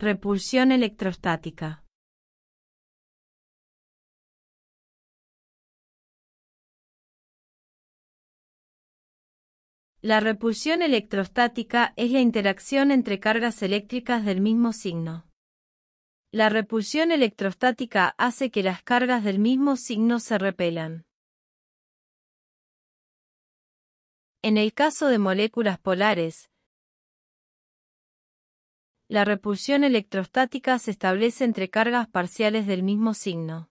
Repulsión electrostática. La repulsión electrostática es la interacción entre cargas eléctricas del mismo signo. La repulsión electrostática hace que las cargas del mismo signo se repelan. En el caso de moléculas polares, la repulsión electrostática se establece entre cargas parciales del mismo signo.